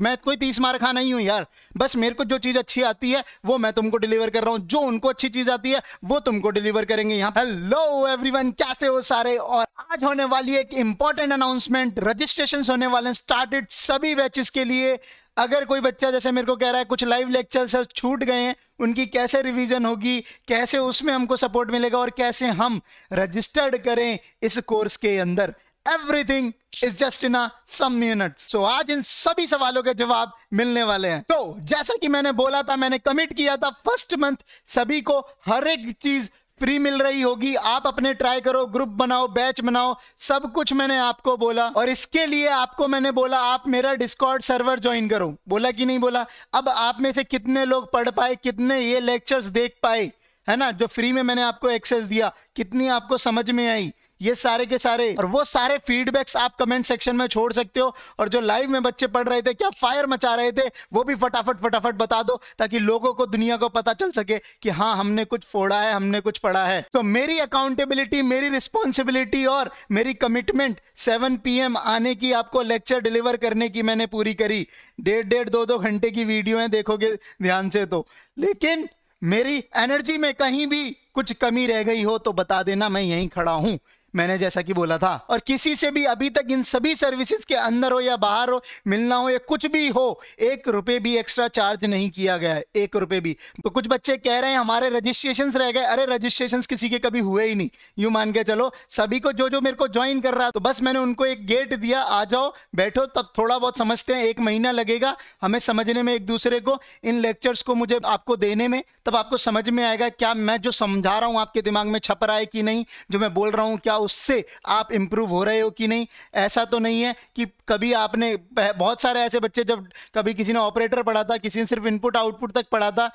मैं कोई तीस मार खा नहीं हूं यार बस मेरे को जो चीज़ अच्छी आती है वो मैं तुमको डिलीवर कर रहा हूं जो उनको अच्छी चीज़ आती है वो तुमको डिलीवर करेंगे यहाँ हेलो एवरीवन कैसे हो सारे और आज होने वाली एक इंपॉर्टेंट अनाउंसमेंट रजिस्ट्रेशन होने वाले स्टार्टेड सभी बैचेस के लिए अगर कोई बच्चा जैसे मेरे को कह रहा है कुछ लाइव लेक्चर सर छूट गए हैं उनकी कैसे रिवीजन होगी कैसे उसमें हमको सपोर्ट मिलेगा और कैसे हम रजिस्टर्ड करें इस कोर्स के अंदर everything is just in some minutes so आज इन सभी सवालों के जवाब मिलने वाले हैं तो जैसा कि मैंने बोला था मैंने कमिट किया था फर्स्ट मंथ सभी को हर एक चीज फ्री मिल रही होगी आप अपने ट्राई करो ग्रुप बनाओ बैच बनाओ सब कुछ मैंने आपको बोला और इसके लिए आपको मैंने बोला आप मेरा डिस्कॉर्ड सर्वर ज्वाइन करो बोला कि नहीं बोला अब आप में से कितने लोग पढ़ पाए कितने ये लेक्चर्स देख पाए है ना जो फ्री में मैंने आपको एक्सेस दिया कितनी आपको समझ में आई ये सारे के सारे और वो सारे फीडबैक्स आप कमेंट सेक्शन में छोड़ सकते हो और जो लाइव में बच्चे पढ़ रहे थे क्या फायर मचा रहे थे वो भी फटाफट फटाफट बता दो ताकि लोगों को दुनिया को पता चल सके कि हाँ हमने कुछ फोड़ा है हमने कुछ पढ़ा है तो मेरी अकाउंटेबिलिटी मेरी रिस्पॉन्सिबिलिटी और मेरी कमिटमेंट सेवन पी आने की आपको लेक्चर डिलीवर करने की मैंने पूरी करी डेढ़ डेढ़ दो दो घंटे की वीडियो है देखोगे ध्यान से तो लेकिन मेरी एनर्जी में कहीं भी कुछ कमी रह गई हो तो बता देना मैं यहीं खड़ा हूं मैंने जैसा कि बोला था और किसी से भी अभी तक इन सभी सर्विसेज के अंदर हो या बाहर हो मिलना हो या कुछ भी हो एक रुपये भी एक्स्ट्रा चार्ज नहीं किया गया है एक रुपये भी तो कुछ बच्चे कह रहे हैं हमारे रजिस्ट्रेशन रह गए अरे रजिस्ट्रेशन किसी के कभी हुए ही नहीं यू मान के चलो सभी को जो जो मेरे को ज्वाइन कर रहा है तो बस मैंने उनको एक गेट दिया आ जाओ बैठो तब थोड़ा बहुत समझते हैं एक महीना लगेगा हमें समझने में एक दूसरे को इन लेक्चर्स को मुझे आपको देने में तब आपको समझ में आएगा क्या मैं जो समझा रहा हूँ आपके दिमाग में छप रहा है कि नहीं जो मैं बोल रहा हूँ क्या उससे आप इम्प्रूव हो रहे हो कि नहीं ऐसा तो नहीं है कि कभी आपने बहुत सारे ऐसे बच्चे जब कभी किसी ने ऑपरेटर पढ़ा था किसी ने सिर्फ इनपुट आउटपुट तक पढ़ा था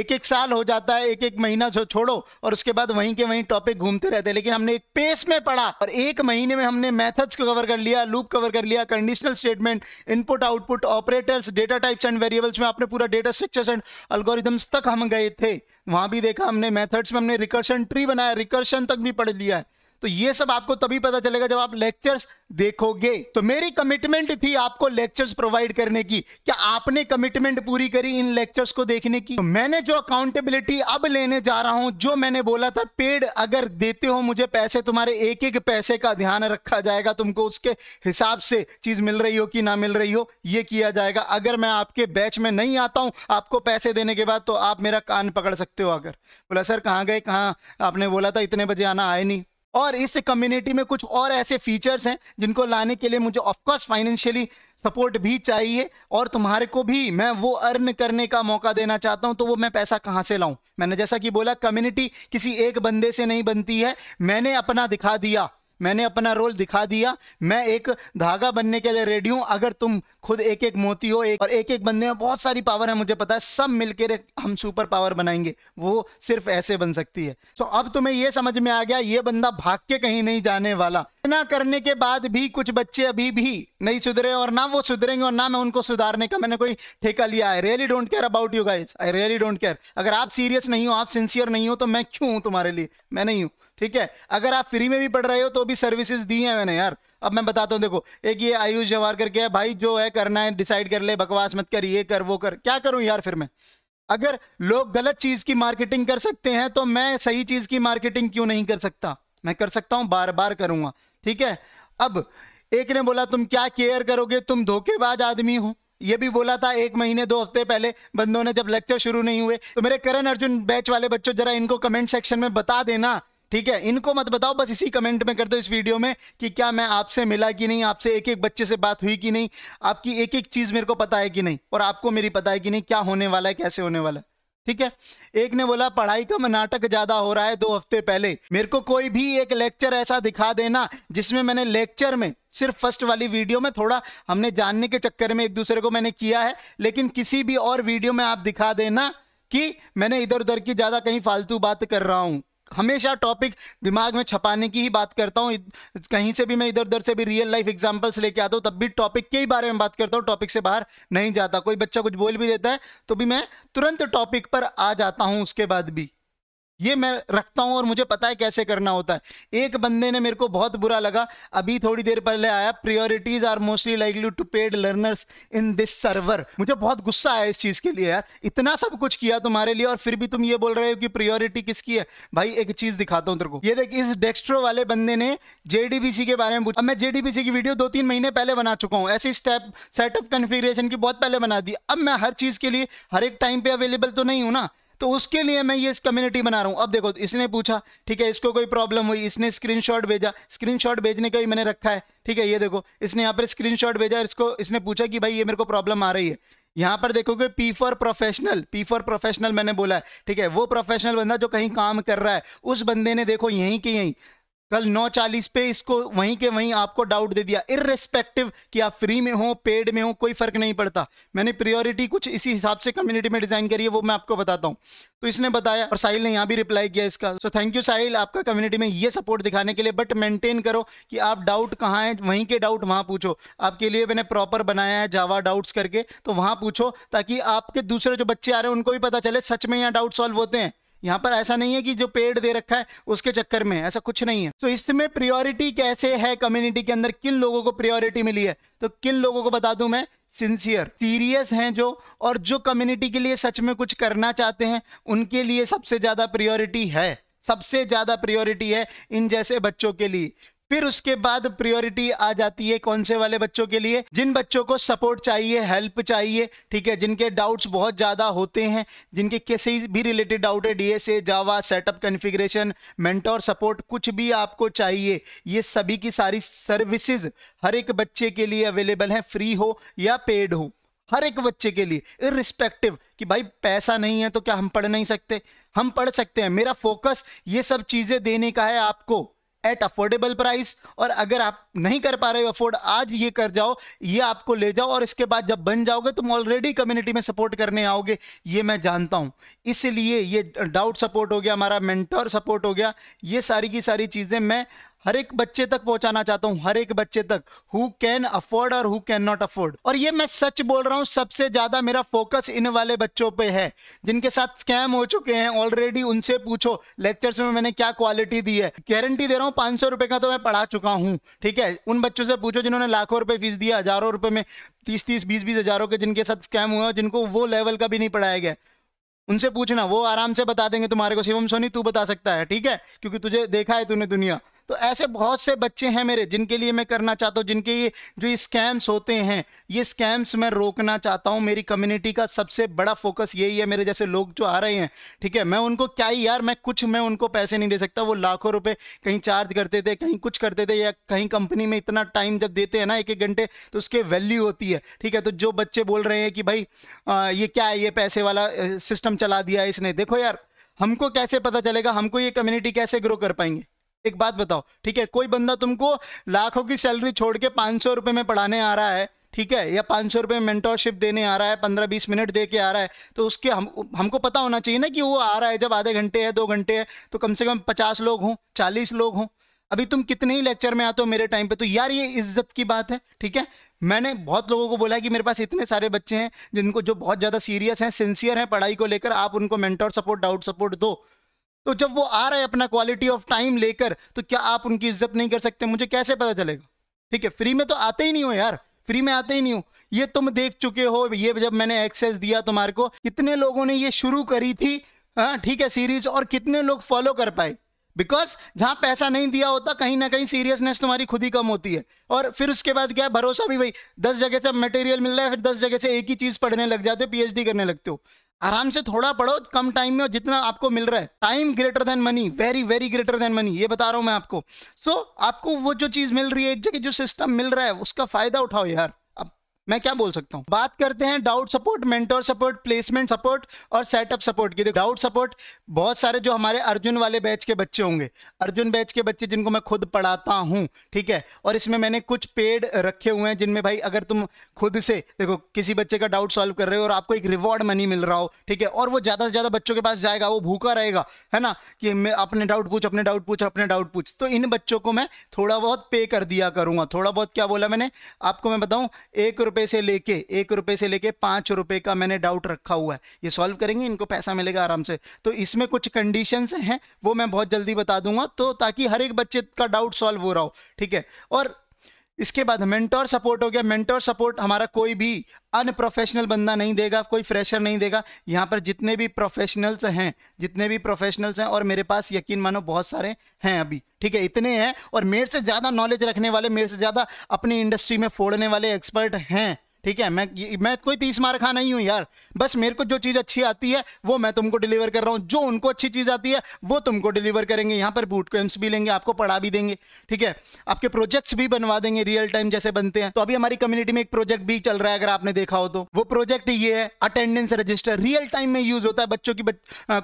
एक एक साल हो जाता है एक एक महीना जो छोड़ो और उसके बाद वहीं के वहीं टॉपिक घूमते रहते हैं लेकिन हमने एक पेस में पढ़ा और एक महीने में हमने मेथड्स को कवर कर लिया लूप कवर कर लिया conditional statement input output operators data types and variables में आपने पूरा डेटा स्ट्रक्चर्स एंड अल्गोरिदम्स तक हम गए थे वहां भी देखा हमने मैथड्स में हमने रिकर्शन ट्री बनाया रिकर्शन तक भी पढ़ लिया है तो ये सब आपको तभी पता चलेगा जब आप लेक्चर्स देखोगे तो मेरी कमिटमेंट थी आपको लेक्चर्स प्रोवाइड करने की क्या आपने कमिटमेंट पूरी करी इन लेक्चर्स को देखने की तो मैंने जो अकाउंटेबिलिटी अब लेने जा रहा हूं जो मैंने बोला था पेड अगर देते हो मुझे पैसे तुम्हारे एक एक पैसे का ध्यान रखा जाएगा तुमको उसके हिसाब से चीज मिल रही हो कि ना मिल रही हो ये किया जाएगा अगर मैं आपके बैच में नहीं आता हूं आपको पैसे देने के बाद तो आप मेरा कान पकड़ सकते हो अगर बोला सर कहाँ गए कहाँ आपने बोला था इतने बजे आना आए नहीं और इस कम्युनिटी में कुछ और ऐसे फीचर्स हैं जिनको लाने के लिए मुझे ऑफकोर्स फाइनेंशियली सपोर्ट भी चाहिए और तुम्हारे को भी मैं वो अर्न करने का मौका देना चाहता हूँ तो वो मैं पैसा कहाँ से लाऊं मैंने जैसा कि बोला कम्युनिटी किसी एक बंदे से नहीं बनती है मैंने अपना दिखा दिया मैंने अपना रोल दिखा दिया मैं एक धागा बनने के लिए रेडी हूँ अगर तुम खुद एक एक मोती हो एक और एक एक बंदे में बहुत सारी पावर है मुझे पता है सब मिलकर हम सुपर पावर बनाएंगे वो सिर्फ ऐसे बन सकती है सो अब तुम्हें ये समझ में आ गया ये बंदा भाग के कहीं नहीं जाने वाला इतना करने के बाद भी कुछ बच्चे अभी भी नहीं सुधरे और ना वो सुधरेंगे और ना मैं उनको सुधारने का मैंने कोई ठेका लिया I really don't care about you guys I really don't care अगर आप सीरियस नहीं हो आप सिंसियर नहीं हो तो मैं क्यों हूं तुम्हारे लिए मैं नहीं हूँ ठीक है अगर आप फ्री में भी पढ़ रहे हो तो भी सर्विसेज दी हैं मैंने यार अब मैं बताता हूँ देखो एक ये आयुष जवाहर करके है भाई जो है करना है डिसाइड कर ले बकवास मत कर ये कर वो कर क्या करूँ यार फिर मैं अगर लोग गलत चीज की मार्केटिंग कर सकते हैं तो मैं सही चीज की मार्केटिंग क्यों नहीं कर सकता मैं कर सकता हूँ बार बार करूंगा ठीक है अब एक ने बोला तुम क्या केयर करोगे तुम धोखेबाज आदमी हो ये भी बोला था एक महीने दो हफ्ते पहले बंदों ने जब लेक्चर शुरू नहीं हुए तो मेरे करण अर्जुन बैच वाले बच्चों जरा इनको कमेंट सेक्शन में बता देना ठीक है इनको मत बताओ बस इसी कमेंट में कर दो इस वीडियो में कि क्या मैं आपसे मिला कि नहीं आपसे एक एक बच्चे से बात हुई कि नहीं आपकी एक एक चीज़ मेरे को पता है कि नहीं और आपको मेरी पता है कि नहीं क्या होने वाला है कैसे होने वाला है ठीक है एक ने बोला पढ़ाई का नाटक ज्यादा हो रहा है दो हफ्ते पहले मेरे को कोई भी एक लेक्चर ऐसा दिखा देना जिसमें मैंने लेक्चर में सिर्फ फर्स्ट वाली वीडियो में थोड़ा हमने जानने के चक्कर में एक दूसरे को मैंने किया है लेकिन किसी भी और वीडियो में आप दिखा देना कि मैंने इधर उधर की ज्यादा कहीं फालतू बात कर रहा हूं हमेशा टॉपिक दिमाग में छपाने की ही बात करता हूँ कहीं से भी मैं इधर उधर से भी रियल लाइफ एग्जाम्पल्स लेके आता हूँ तब भी टॉपिक के ही बारे में बात करता हूँ टॉपिक से बाहर नहीं जाता कोई बच्चा कुछ बोल भी देता है तो भी मैं तुरंत टॉपिक पर आ जाता हूँ उसके बाद भी ये मैं रखता हूँ और मुझे पता है कैसे करना होता है एक बंदे ने मेरे को बहुत बुरा लगा अभी थोड़ी देर पहले आया priorities are mostly likely to paid learners in this server मुझे बहुत गुस्सा आया इस चीज़ के लिए यार इतना सब कुछ किया तुम्हारे लिए और फिर भी तुम ये बोल रहे हो कि प्रियोरिटी किसकी है भाई एक चीज़ दिखाता हूँ तेरे को ये देख इस डेक्स्ट्रो वाले बंदे ने जेडीबीसी के बारे में पूछा मैं जे की वीडियो दो तीन महीने पहले बना चुका हूँ ऐसी स्टेप सेटअप कन्फिग्रेशन की बहुत पहले बना दी अब मैं हर चीज़ के लिए हर एक टाइम पे अवेलेबल तो नहीं हूँ ना तो उसके लिए मैं ये कम्युनिटी बना रहा हूँ अब देखो इसने पूछा ठीक है इसको कोई प्रॉब्लम हुई इसने स्क्रीनशॉट भेजा स्क्रीनशॉट भेजने का ही मैंने रखा है ठीक है ये देखो इसने यहाँ पर स्क्रीनशॉट भेजा इसको इसने पूछा कि भाई ये मेरे को प्रॉब्लम आ रही है यहाँ पर देखोगे P for professional P for professional मैंने बोला है ठीक है वो प्रोफेशनल बंदा जो कहीं काम कर रहा है उस बंदे ने देखो यहीं के यहीं कल 9:40 पे इसको वहीं के वहीं आपको डाउट दे दिया इरेस्पेक्टिव कि आप फ्री में हो पेड में हो कोई फर्क नहीं पड़ता मैंने प्रियोरिटी कुछ इसी हिसाब से कम्युनिटी में डिजाइन करी है वो मैं आपको बताता हूँ तो इसने बताया और साहिल ने यहाँ भी रिप्लाई किया इसका सो थैंक यू साहिल आपका कम्युनिटी में ये सपोर्ट दिखाने के लिए बट मेंटेन करो कि आप डाउट कहाँ है वहीं के डाउट वहाँ पूछो आपके लिए मैंने प्रॉपर बनाया है जावा डाउट्स करके तो वहाँ पूछो ताकि आपके दूसरे जो बच्चे आ रहे हैं उनको भी पता चले सच में यहाँ डाउट सॉल्व होते हैं यहाँ पर ऐसा नहीं है कि जो पेड दे रखा है उसके चक्कर में ऐसा कुछ नहीं है तो इसमें प्रियोरिटी कैसे है कम्युनिटी के अंदर किन लोगों को प्रियोरिटी मिली है तो किन लोगों को बता दू मैं सिंसियर सीरियस हैं जो और जो कम्युनिटी के लिए सच में कुछ करना चाहते हैं उनके लिए सबसे ज़्यादा प्रियोरिटी है सबसे ज़्यादा प्रियोरिटी है इन जैसे बच्चों के लिए फिर उसके बाद प्रियोरिटी आ जाती है कौन से वाले बच्चों के लिए जिन बच्चों को सपोर्ट चाहिए हेल्प चाहिए ठीक है जिनके डाउट्स बहुत ज़्यादा होते हैं जिनके किसी भी रिलेटेड डाउट है DSA Java setup configuration mentor support कुछ भी आपको चाहिए ये सभी की सारी सर्विसेज हर एक बच्चे के लिए अवेलेबल है फ्री हो या पेड हो हर एक बच्चे के लिए इरिस्पेक्टिव कि भाई पैसा नहीं है तो क्या हम पढ़ नहीं सकते हम पढ़ सकते हैं मेरा फोकस ये सब चीज़ें देने का है आपको एट अफोर्डेबल प्राइस और अगर आप नहीं कर पा रहे हो अफोर्ड आज ये कर जाओ ये आपको ले जाओ और इसके बाद जब बन जाओगे तुम ऑलरेडी कम्युनिटी में सपोर्ट करने आओगे ये मैं जानता हूँ इसलिए ये डाउट सपोर्ट हो गया हमारा मेंटर सपोर्ट हो गया ये सारी की सारी चीज़ें मैं हर एक बच्चे तक पहुंचाना चाहता हूं हर एक बच्चे तक हु कैन अफोर्ड और हु कैन नॉट अफोर्ड और ये मैं सच बोल रहा हूं सबसे ज्यादा मेरा फोकस इन वाले बच्चों पे है जिनके साथ स्कैम हो चुके हैं ऑलरेडी उनसे पूछो लेक्चर्स में मैंने क्या क्वालिटी दी है गारंटी दे रहा हूँ पांच सौ रुपए का तो मैं पढ़ा चुका हूँ ठीक है उन बच्चों से पूछो जिन्होंने लाखों रुपए फीस दिया हजारों रुपए में तीस तीस बीस बीस हजारों के जिनके साथ स्कैम हुआ जिनको वो लेवल का भी नहीं पढ़ाया गया उनसे पूछना वो आराम से बता देंगे तुम्हारे को शिवम सोनी तू बता सकता है ठीक है क्योंकि तुझे देखा है तूने दुनिया तो ऐसे बहुत से बच्चे हैं मेरे जिनके लिए मैं करना चाहता हूँ जिनके ये जो ये स्कैम्स होते हैं ये स्कैम्स मैं रोकना चाहता हूँ मेरी कम्युनिटी का सबसे बड़ा फोकस यही है मेरे जैसे लोग जो आ रहे हैं ठीक है मैं उनको क्या ही यार मैं कुछ मैं उनको पैसे नहीं दे सकता वो लाखों रुपये कहीं चार्ज करते थे कहीं कुछ करते थे या कहीं कंपनी में इतना टाइम जब देते हैं ना एक एक घंटे तो उसके वैल्यू होती है ठीक है तो जो बच्चे बोल रहे हैं कि भाई ये क्या है ये पैसे वाला सिस्टम चला दिया इसने देखो यार हमको कैसे पता चलेगा हमको ये कम्युनिटी कैसे ग्रो कर पाएंगे एक बात बताओ ठीक है कोई बंदा तुमको लाखों की सैलरी छोड़ के पाँच सौ रुपये में पढ़ाने आ रहा है ठीक है या पाँच सौ रुपये मेंटोरशिप देने आ रहा है पंद्रह बीस मिनट दे के आ रहा है तो उसके हम हमको पता होना चाहिए ना कि वो आ रहा है जब आधे घंटे है दो घंटे है तो कम से कम पचास लोग हों चालीस लोग हों अभी तुम कितने ही लेक्चर में आते हो मेरे टाइम पे तो यार ये इज्जत की बात है ठीक है मैंने बहुत लोगों को बोला है कि मेरे पास इतने सारे बच्चे हैं जिनको जो बहुत ज़्यादा सीरियस हैं सिंसियर हैं पढ़ाई को लेकर आप उनको मेंटोर सपोर्ट डाउट सपोर्ट दो तो जब वो आ रहा है अपना क्वालिटी ऑफ टाइम लेकर तो क्या आप उनकी इज्जत नहीं कर सकते मुझे कैसे पता चलेगा ठीक है फ्री में तो आते ही नहीं हो यार फ्री में आते ही नहीं हो ये तुम देख चुके हो ये जब मैंने एक्सेस दिया तुम्हारे को कितने लोगों ने ये शुरू करी थी हाँ ठीक है सीरीज और कितने लोग फॉलो कर पाए बिकॉज जहां पैसा नहीं दिया होता कहीं ना कहीं सीरियसनेस तुम्हारी खुद ही कम होती है और फिर उसके बाद क्या है भरोसा भी भाई दस जगह से मटेरियल मिल रहा है फिर दस जगह से एक ही चीज पढ़ने लग जाते हो पीएचडी करने लगते हो आराम से थोड़ा पढ़ो कम टाइम में जितना आपको मिल रहा है time greater than money very very greater than money ये बता रहा हूँ मैं आपको सो so, आपको वो जो चीज़ मिल रही है एक जगह जो सिस्टम मिल रहा है उसका फ़ायदा उठाओ यार मैं क्या बोल सकता हूँ बात करते हैं doubt support mentor support placement support और सेटअप सपोर्ट की डाउट सपोर्ट बहुत सारे जो हमारे अर्जुन वाले बैच के बच्चे होंगे अर्जुन बैच के बच्चे जिनको मैं खुद पढ़ाता हूँ ठीक है और इसमें मैंने कुछ पेड रखे हुए हैं जिनमें भाई अगर तुम खुद से देखो किसी बच्चे का डाउट सॉल्व कर रहे हो और आपको एक रिवॉर्ड मनी मिल रहा हो ठीक है और वो ज़्यादा से ज़्यादा बच्चों के पास जाएगा वो भूखा रहेगा है ना कि मैं अपने डाउट पूछ अपने डाउट पूछ अपने डाउट पूछ तो इन बच्चों को मैं थोड़ा बहुत पे कर दिया करूँगा थोड़ा बहुत क्या बोला मैंने आपको मैं बताऊँ एक रुपए से लेके एक रुपए से लेके पांच रुपए का मैंने डाउट रखा हुआ है ये सॉल्व करेंगे इनको पैसा मिलेगा आराम से तो इसमें कुछ कंडीशन हैं वो मैं बहुत जल्दी बता दूंगा तो ताकि हर एक बच्चे का डाउट सॉल्व हो रहा हो ठीक है और इसके बाद मेंटोर सपोर्ट हो गया मेंटोर सपोर्ट हमारा कोई भी अनप्रोफेशनल बंदा नहीं देगा कोई फ्रेशर नहीं देगा यहाँ पर जितने भी प्रोफेशनल्स हैं जितने भी प्रोफेशनल्स हैं और मेरे पास यकीन मानो बहुत सारे हैं अभी ठीक है इतने हैं और मेरे से ज़्यादा नॉलेज रखने वाले मेरे से ज़्यादा अपनी इंडस्ट्री में फोड़ने वाले एक्सपर्ट हैं ठीक है मैं मैं कोई तीस मार खा नहीं हूं यार बस मेरे को जो चीज़ अच्छी आती है वो मैं तुमको डिलीवर कर रहा हूं जो उनको अच्छी चीज़ आती है वो तुमको डिलीवर करेंगे यहां पर बूट कैंप्स भी लेंगे आपको पढ़ा भी देंगे ठीक है आपके प्रोजेक्ट्स भी बनवा देंगे रियल टाइम जैसे बनते हैं तो अभी हमारी कम्युनिटी में एक प्रोजेक्ट भी चल रहा है अगर आपने देखा हो तो वो प्रोजेक्ट ये है अटेंडेंस रजिस्टर रियल टाइम में यूज़ होता है बच्चों की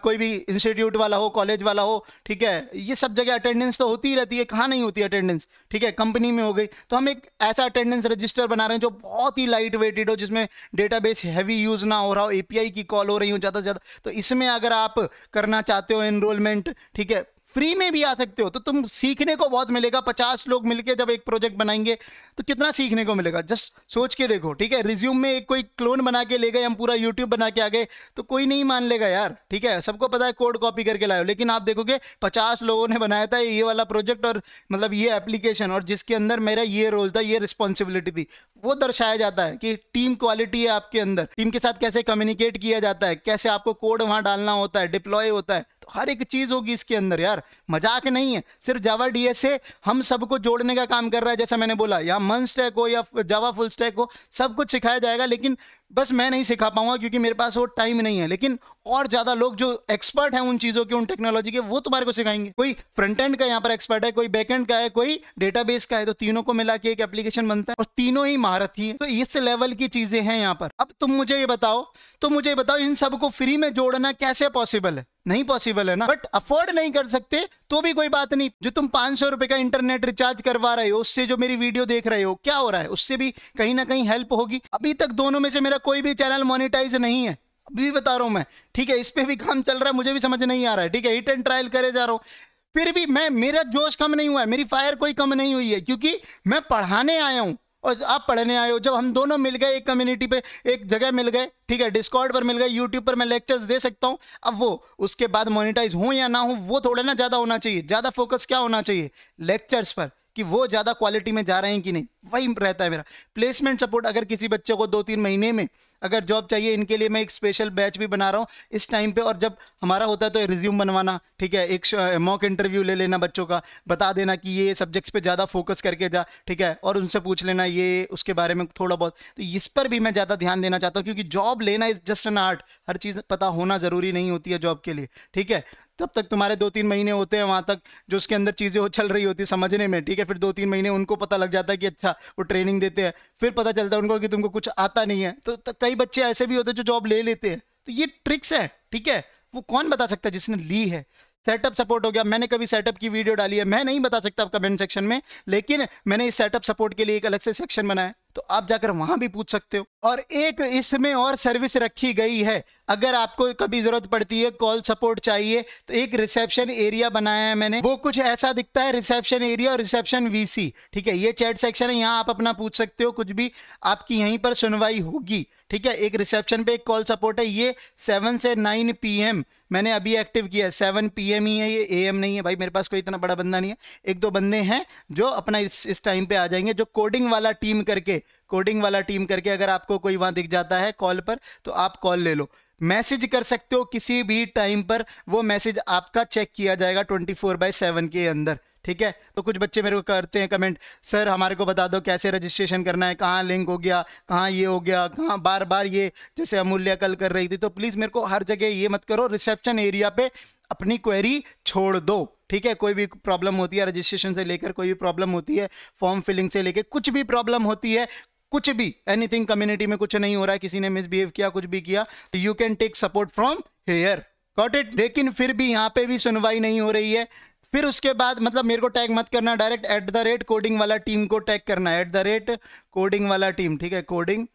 कोई भी इंस्टीट्यूट वाला हो कॉलेज वाला हो ठीक है ये सब जगह अटेंडेंस तो होती ही रहती है कहाँ नहीं होती अटेंडेंस ठीक है कंपनी में हो गई तो हम एक ऐसा अटेंडेंस रजिस्टर बना रहे हैं जो बहुत ही लाइट लाइट वेटेड हो जिसमें डेटाबेस हैवी यूज़ ना हो रहा हो एपीआई की कॉल हो रही हो ज़्यादा से ज़्यादा तो इसमें अगर आप करना चाहते हो एनरोलमेंट ठीक है फ्री में भी आ सकते हो तो तुम सीखने को बहुत मिलेगा पचास लोग मिलके जब एक प्रोजेक्ट बनाएंगे तो कितना सीखने को मिलेगा जस्ट सोच के देखो ठीक है रिज्यूम में एक कोई क्लोन बना के ले गए हम पूरा यूट्यूब बना के आ गए तो कोई नहीं मान लेगा यार ठीक है सबको पता है कोड कॉपी करके लाओ लेकिन आप देखोगे पचास लोगों ने बनाया था ये वाला प्रोजेक्ट और मतलब ये एप्लीकेशन और जिसके अंदर मेरा ये रोल था ये रिस्पॉन्सिबिलिटी थी वो दर्शाया जाता है कि टीम क्वालिटी है आपके अंदर टीम के साथ कैसे कम्युनिकेट किया जाता है कैसे आपको कोड वहाँ डालना होता है डिप्लॉय होता है हर एक चीज होगी इसके अंदर यार मजाक नहीं है सिर्फ जावा एस से हम सबको जोड़ने का काम कर रहा है जैसा मैंने बोला या मन स्टैक हो या जावा फुल स्टैक हो सब कुछ सिखाया जाएगा लेकिन बस मैं नहीं सिखा पाऊंगा क्योंकि मेरे पास वो टाइम नहीं है लेकिन और ज्यादा लोग जो एक्सपर्ट हैं उन चीजों के उन टेक्नोलॉजी के वो तुम्हारे को सिखाएंगे कोई फ्रंट एंड का यहाँ पर एक्सपर्ट है कोई बैक एंड का है कोई डेटाबेस का है तो तीनों को मिला के एक एप्लीकेशन बनता है और तीनों ही महारथी है तो इस लेवल की चीजें हैं यहाँ पर अब तुम मुझे ये बताओ तो मुझे बताओ इन सबको फ्री में जोड़ना कैसे पॉसिबल है नहीं पॉसिबल है ना बट अफोर्ड नहीं कर सकते तो भी कोई बात नहीं जो तुम पांच सौ रुपए का इंटरनेट रिचार्ज करवा रहे हो उससे जो मेरी वीडियो देख रहे हो क्या हो रहा है उससे भी कहीं ना कहीं हेल्प होगी अभी तक दोनों में से मेरा कोई भी चैनल मोनिटाइज नहीं है अभी भी बता रहा हूँ मैं ठीक है इस पर भी काम चल रहा है मुझे भी समझ नहीं आ रहा है ठीक है हिट एंड ट्रायल करे जा रहा हूँ फिर भी मैं मेरा जोश कम नहीं हुआ है मेरी फायर कोई कम नहीं हुई है क्योंकि मैं पढ़ाने आया हूँ और आप पढ़ने आए हो जब हम दोनों मिल गए एक कम्युनिटी पे एक जगह मिल गए ठीक है डिस्कॉर्ड पर मिल गए यूट्यूब पर मैं लेक्चर्स दे सकता हूँ अब वो उसके बाद मोनिटाइज हो या ना हो वो थोड़ा ना ज़्यादा होना चाहिए ज़्यादा फोकस क्या होना चाहिए लेक्चर्स पर कि वो ज़्यादा क्वालिटी में जा रहे हैं कि नहीं वही रहता है मेरा प्लेसमेंट सपोर्ट अगर किसी बच्चे को दो तीन महीने में अगर जॉब चाहिए इनके लिए मैं एक स्पेशल बैच भी बना रहा हूँ इस टाइम पे और जब हमारा होता है तो रिज्यूम बनवाना ठीक है एक मॉक इंटरव्यू ले लेना बच्चों का बता देना कि ये सब्जेक्ट्स पे ज़्यादा फोकस करके जा ठीक है और उनसे पूछ लेना ये उसके बारे में थोड़ा बहुत तो इस पर भी मैं ज़्यादा ध्यान देना चाहता हूँ क्योंकि जॉब लेना इज़ जस्ट एन आर्ट हर चीज़ पता होना ज़रूरी नहीं होती है जॉब के लिए ठीक है तब तक तुम्हारे दो तीन महीने होते हैं वहाँ तक जो उसके अंदर चीज़ें चल रही होती है समझने में ठीक है फिर दो तीन महीने उनको पता लग जाता है कि अच्छा वो ट्रेनिंग देते हैं फिर पता चलता है उनको कि तुमको कुछ आता नहीं है तो, तो कई बच्चे ऐसे भी होते हैं जो जॉब ले लेते हैं तो ये ट्रिक्स है ठीक है वो कौन बता सकता है जिसने ली है सेटअप सपोर्ट हो गया मैंने कभी सेटअप की वीडियो डाली है मैं नहीं बता सकता कमेंट सेक्शन में लेकिन मैंने इस सेटअप सपोर्ट के लिए एक अलग से सेक्शन बनाया तो आप जाकर वहां भी पूछ सकते हो और एक इसमें और सर्विस रखी गई है अगर आपको कभी जरूरत पड़ती है कॉल सपोर्ट चाहिए तो एक रिसेप्शन एरिया बनाया है मैंने वो कुछ ऐसा दिखता है रिसेप्शन एरिया और रिसेप्शन वीसी ठीक है ये चैट सेक्शन है यहाँ आप अपना पूछ सकते हो कुछ भी आपकी यहीं पर सुनवाई होगी ठीक है एक रिसेप्शन पे एक कॉल सपोर्ट है ये सेवन से नाइन पी मैंने अभी एक्टिव किया है सेवन पी ही है ये ए नहीं है भाई मेरे पास कोई इतना बड़ा बंदा नहीं है एक दो बंदे हैं जो अपना इस इस टाइम पे आ जाएंगे जो कोडिंग वाला टीम करके कोडिंग वाला टीम करके अगर आपको कोई वहां दिख जाता है कॉल पर तो आप कॉल ले लो मैसेज कर सकते हो किसी भी टाइम पर वो मैसेज आपका चेक किया जाएगा ट्वेंटी फोर बाई सेवन के अंदर ठीक है तो कुछ बच्चे मेरे को करते हैं कमेंट सर हमारे को बता दो कैसे रजिस्ट्रेशन करना है कहाँ लिंक हो गया कहाँ ये हो गया कहाँ बार बार ये जैसे अमूल्य कल कर रही थी तो प्लीज़ मेरे को हर जगह ये मत करो रिसेप्शन एरिया पे अपनी क्वेरी छोड़ दो ठीक है कोई भी प्रॉब्लम होती है रजिस्ट्रेशन से लेकर कोई भी प्रॉब्लम होती है फॉर्म फिलिंग से लेकर कुछ भी प्रॉब्लम होती है कुछ भी एनीथिंग कम्युनिटी में कुछ नहीं हो रहा है किसी ने मिसबिहेव किया कुछ भी किया तो you can take support from here got it लेकिन फिर भी यहाँ पे भी सुनवाई नहीं हो रही है फिर उसके बाद मतलब मेरे को टैग मत करना direct at the rate coding वाला टीम को टैग करना है एट द रेट कोडिंग वाला टीम ठीक है कोडिंग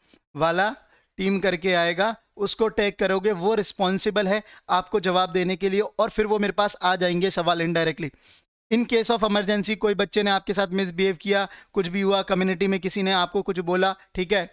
वाला टीम करके आएगा उसको टैग करोगे वो रिस्पॉन्सिबल है आपको जवाब देने के लिए और फिर वो मेरे पास आ जाएंगे सवाल indirectly in case of emergency कोई बच्चे ने आपके साथ मिसबिहेव किया कुछ भी हुआ कम्युनिटी में किसी ने आपको कुछ बोला ठीक है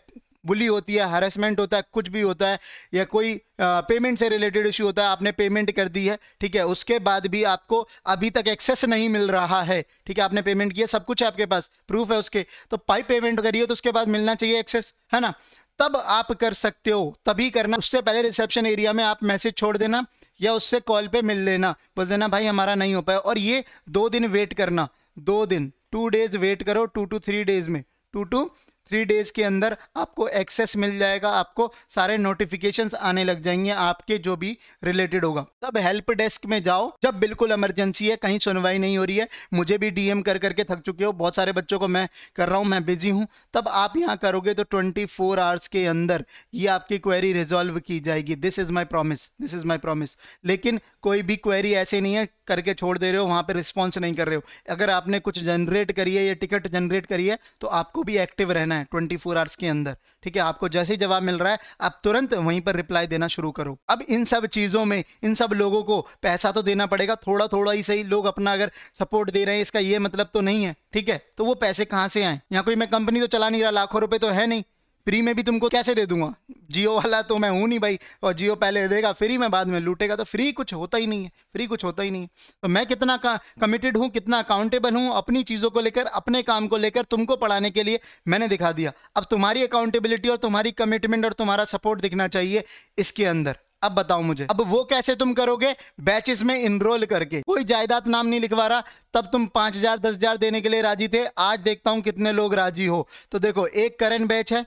बुली होती है हरेसमेंट होता है कुछ भी होता है या कोई आ, पेमेंट से रिलेटेड इशू होता है आपने पेमेंट कर दी है ठीक है उसके बाद भी आपको अभी तक एक्सेस नहीं मिल रहा है ठीक है आपने पेमेंट किया सब कुछ है आपके पास प्रूफ है उसके तो पाई पेमेंट करिए तो उसके बाद मिलना चाहिए एक्सेस है ना तब आप कर सकते हो तभी करना उससे पहले रिसेप्शन एरिया में आप मैसेज छोड़ देना या उससे कॉल पे मिल लेना बोल देना भाई हमारा नहीं हो पाया और ये दो दिन वेट करना दो दिन टू डेज वेट करो टू टू थ्री डेज में टू टू थ्री डेज़ के अंदर आपको एक्सेस मिल जाएगा आपको सारे नोटिफिकेशंस आने लग जाएंगे आपके जो भी रिलेटेड होगा तब हेल्प डेस्क में जाओ जब बिल्कुल इमरजेंसी है कहीं सुनवाई नहीं हो रही है मुझे भी डीएम कर करके थक चुके हो बहुत सारे बच्चों को मैं कर रहा हूँ मैं बिजी हूँ तब आप यहाँ करोगे तो ट्वेंटी फोर आवर्स के अंदर ये आपकी क्वेरी रिजॉल्व की जाएगी this is my promise this is my promise लेकिन कोई भी क्वेरी ऐसे नहीं है करके छोड़ दे रहे हो वहाँ पर रिस्पॉन्स नहीं कर रहे हो अगर आपने कुछ जनरेट करी है या टिकट जनरेट करी है तो आपको भी एक्टिव रहना है ट्वेंटी फोर आवर्स के अंदर ठीक है आपको जैसे ही जवाब मिल रहा है आप तुरंत वहीं पर रिप्लाई देना शुरू करो अब इन सब चीज़ों में इन सब लोगों को पैसा तो देना पड़ेगा थोड़ा थोड़ा ही सही लोग अपना अगर सपोर्ट दे रहे हैं इसका ये मतलब तो नहीं है ठीक है तो वो पैसे कहाँ से आए यहाँ कोई मैं कंपनी तो चला नहीं रहा लाखों रुपये तो है नहीं फ्री में भी तुमको कैसे दे दूंगा जियो वाला तो मैं हूं नहीं भाई और जियो पहले देगा फ्री में बाद में लूटेगा तो फ्री कुछ होता ही नहीं है फ्री कुछ होता ही नहीं है तो मैं कितना कमिटेड हूँ कितना अकाउंटेबल हूं अपनी चीज़ों को लेकर अपने काम को लेकर तुमको पढ़ाने के लिए मैंने दिखा दिया अब तुम्हारी अकाउंटेबिलिटी और तुम्हारी कमिटमेंट और तुम्हारा सपोर्ट दिखना चाहिए इसके अंदर अब बताओ मुझे अब वो कैसे तुम करोगे बैचेस में इनरोल करके कोई जायदाद नाम नहीं लिखवा रहा तब तुम पांच हजार दस हजार देने के लिए राजी थे आज देखता हूं कितने लोग राजी हो तो देखो एक करंट बैच है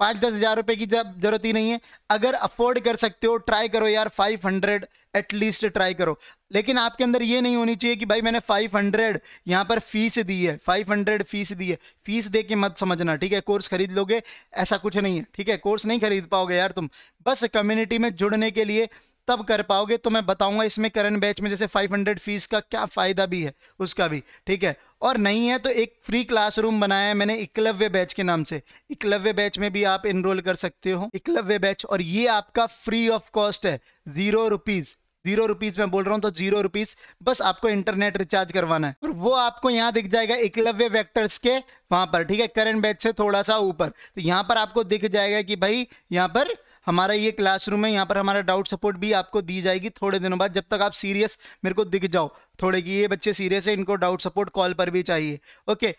पाँच दस हज़ार रुपये की जब जरूरत ही नहीं है अगर अफोर्ड कर सकते हो ट्राई करो यार फाइव हंड्रेड एटलीस्ट ट्राई करो लेकिन आपके अंदर ये नहीं होनी चाहिए कि भाई मैंने फाइव हंड्रेड यहाँ पर फीस दी है फाइव हंड्रेड फीस दी है फीस दे के मत समझना ठीक है कोर्स खरीद लोगे ऐसा कुछ नहीं है ठीक है कोर्स नहीं खरीद पाओगे यार तुम बस कम्युनिटी में जुड़ने के लिए तब कर पाओगे तो मैं बताऊंगा इसमें करंट बैच में जैसे 500 फीस का क्या फ़ायदा भी है उसका भी ठीक है और नहीं है तो एक फ्री क्लासरूम बनाया है मैंने इकलव्य बैच के नाम से इकलव्य बैच में भी आप इनरोल कर सकते हो इकलव्य बैच और ये आपका फ्री ऑफ कॉस्ट है ज़ीरो रुपीज़ जीरो रुपीज में बोल रहा हूँ तो जीरो रुपीज बस आपको इंटरनेट रिचार्ज करवाना है और वो आपको यहाँ दिख जाएगा इकलव्य वेक्टर्स के वहां पर ठीक है करंट बैच से थोड़ा सा ऊपर तो यहाँ पर आपको दिख जाएगा कि भाई यहाँ पर हमारा ये क्लासरूम है यहाँ पर हमारा डाउट सपोर्ट भी आपको दी जाएगी थोड़े दिनों बाद जब तक आप सीरियस मेरे को दिख जाओ थोड़े कि ये बच्चे सीरियस है इनको डाउट सपोर्ट कॉल पर भी चाहिए ओके